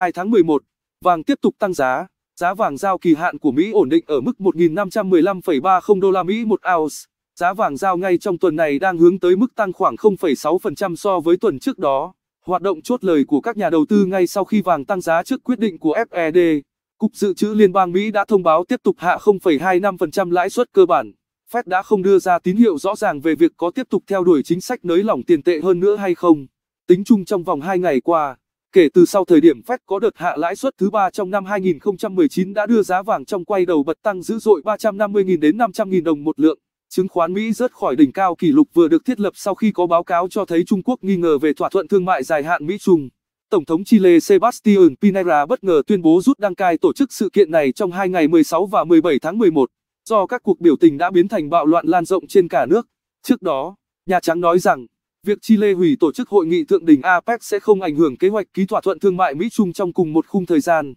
2 tháng 11, vàng tiếp tục tăng giá. Giá vàng giao kỳ hạn của Mỹ ổn định ở mức 1.515,30 đô la Mỹ một ounce. Giá vàng giao ngay trong tuần này đang hướng tới mức tăng khoảng 0,6% so với tuần trước đó. Hoạt động chốt lời của các nhà đầu tư ngay sau khi vàng tăng giá trước quyết định của FED. Cục Dự trữ Liên bang Mỹ đã thông báo tiếp tục hạ 0,25% lãi suất cơ bản. Fed đã không đưa ra tín hiệu rõ ràng về việc có tiếp tục theo đuổi chính sách nới lỏng tiền tệ hơn nữa hay không. Tính chung trong vòng 2 ngày qua, Kể từ sau thời điểm Fed có đợt hạ lãi suất thứ ba trong năm 2019 đã đưa giá vàng trong quay đầu bật tăng dữ dội 350.000 đến 500.000 đồng một lượng. Chứng khoán Mỹ rớt khỏi đỉnh cao kỷ lục vừa được thiết lập sau khi có báo cáo cho thấy Trung Quốc nghi ngờ về thỏa thuận thương mại dài hạn Mỹ-Trung. Tổng thống Chile Sebastián Pinera bất ngờ tuyên bố rút đăng cai tổ chức sự kiện này trong hai ngày 16 và 17 tháng 11, do các cuộc biểu tình đã biến thành bạo loạn lan rộng trên cả nước. Trước đó, Nhà Trắng nói rằng Việc Chile hủy tổ chức hội nghị thượng đỉnh APEC sẽ không ảnh hưởng kế hoạch ký thỏa thuận thương mại Mỹ-Trung trong cùng một khung thời gian.